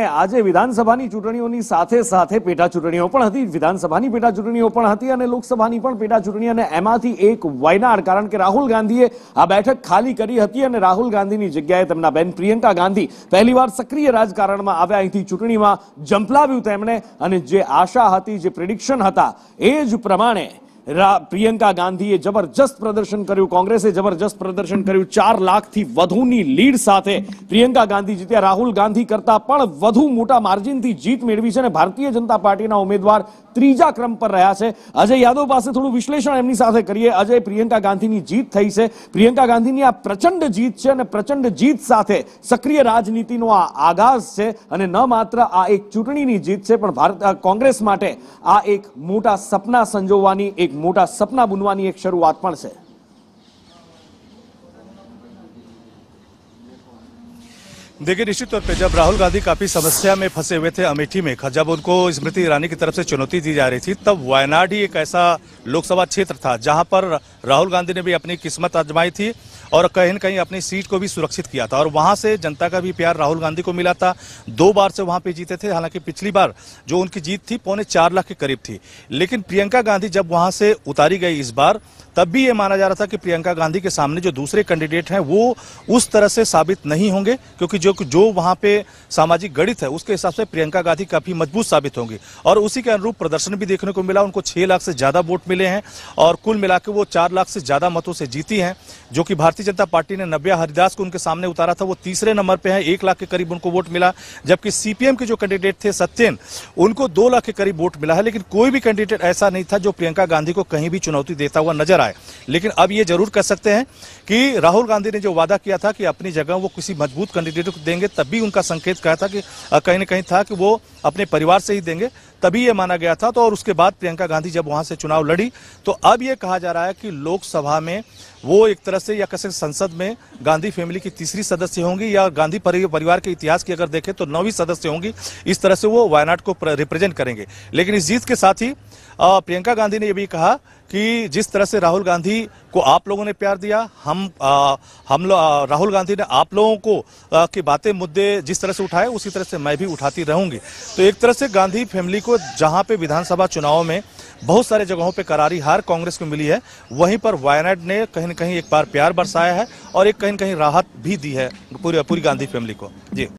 આજે વિધાનસભાની ચૂંટણીઓની સાથે સાથે પેટા ચૂંટણીઓ પણ હતી વિધાનસભાની પેટા ચૂંટણીઓ પણ હતી અને લોકસભાની પણ પેટા ચૂંટણી અને એમમાંથી એક વાયનાર કારણ કે રાહુલ ગાંધીએ આ બેઠક ખાલી કરી હતી અને રાહુલ ગાંધીની જગ્યાએ તેમના બેન પ્રિયંકા ગાંધી પહેલીવાર સક્રિય રાજકારણમાં આવ્યા અહીંથી ચૂંટણીમાં જંપલાવ્યું તેમણે અને જે આશા હતી જે પ્રેડિક્શન હતા એ જ પ્રમાણે પ્રિયંકા ગાંધીએ જબરજસ્ત પ્રદર્શન કર્યું કોંગ્રેસે જબરજસ્ત પ્રદર્શન કર્યું ચાર લાખથી વધુની લીડ સાથે પ્રિયંકા ગાંધી જીત્યા રાહુલ ગાંધી કરતા પણ વધુ મોટા માર્જિનથી જીત મેળવી છે અને ભારતીય જનતા પાર્ટીના ઉમેદવાર ત્રીજા ક્રમ પર રહ્યા છે અજય યાદવ પાસે થોડું વિશ્લેષણ એમની સાથે કરીએ અજય પ્રિયંકા ગાંધીની જીત થઈ છે પ્રિયંકા ગાંધીની આ પ્રચંડ જીત છે અને પ્રચંડ જીત સાથે સક્રિય રાજનીતિનો આ આગાઝ છે અને ન માત્ર આ એક ચૂંટણીની જીત છે પણ ભારત કોંગ્રેસ માટે આ એક મોટા સપના સંજોવાની એક मोटा सपना बुनवा एक शुरुआत पण देखिए निश्चित तौर पे जब राहुल गांधी काफी समस्या में फंसे हुए थे अमेठी में जब उनको स्मृति ईरानी की तरफ से चुनौती दी जा रही थी तब वायनाड ही एक ऐसा लोकसभा क्षेत्र था जहां पर राहुल गांधी ने भी अपनी किस्मत आजमाई थी और कहीं ना कहीं अपनी सीट को भी सुरक्षित किया था और वहां से जनता का भी प्यार राहुल गांधी को मिला था दो बार से वहां पे जीते थे हालांकि पिछली बार जो उनकी जीत थी पौने चार लाख के करीब थी लेकिन प्रियंका गांधी जब वहां से उतारी गई इस बार तब भी ये माना जा रहा था कि प्रियंका गांधी के सामने जो दूसरे कैंडिडेट हैं वो उस तरह से साबित नहीं होंगे क्योंकि जो जो जो वहाँ पे सामाजिक गणित है उसके हिसाब से प्रियंका गांधी काफी मजबूत साबित होंगी और उसी के अनुरूप प्रदर्शन भी देखने को मिला उनको छह लाख से ज्यादा वोट मिले हैं और कुल मिला वो चार लाख से ज्यादा मतों से जीती है जो कि भारतीय जनता पार्टी ने नव्या हरिदास को उनके सामने उतारा था वो तीसरे नंबर पे है एक लाख के करीब उनको वोट मिला जबकि सीपीएम के जो कैंडिडेट थे सत्यन उनको दो लाख के करीब वोट मिला है लेकिन कोई भी कैंडिडेट ऐसा नहीं था जो प्रियंका गांधी को कहीं भी चुनौती देता हुआ नजर आए लेकिन अब ये जरूर कह सकते हैं कि राहुल गांधी ने जो वादा किया था कि अपनी जगह वो किसी मजबूत कैंडिडेट को देंगे तभी उनका संकेत कहा था कि कहीं ना कहीं था कि वो अपने परिवार से ही देंगे तभी ये माना गया था तो और उसके बाद प्रियंका गांधी जब वहां से चुनाव लड़ी तो अब ये कहा जा रहा है कि लोकसभा में वो एक तरह से या कैसे संसद में गांधी फैमिली की तीसरी सदस्य होंगी या गांधी परिवार के इतिहास की अगर देखें तो नौवीं सदस्य होंगी इस तरह से वो वायनाड को रिप्रेजेंट करेंगे लेकिन इस जीत के साथ ही प्रियंका गांधी ने यह भी कहा कि जिस तरह से राहुल गांधी को आप लोगों ने प्यार दिया हम आ, हम लोग राहुल गांधी ने आप लोगों को आ, की बातें मुद्दे जिस तरह से उठाए उसी तरह से मैं भी उठाती रहूंगी तो एक तरह से गांधी फैमिली को जहां पे विधानसभा चुनाव में बहुत सारे जगहों पे करारी हार कांग्रेस को मिली है वहीं पर वायनाड ने कहीं ना कहीं एक बार प्यार बरसाया है और एक कहीं कहीं राहत भी दी है पूरी पूरी गांधी फैमिली को जी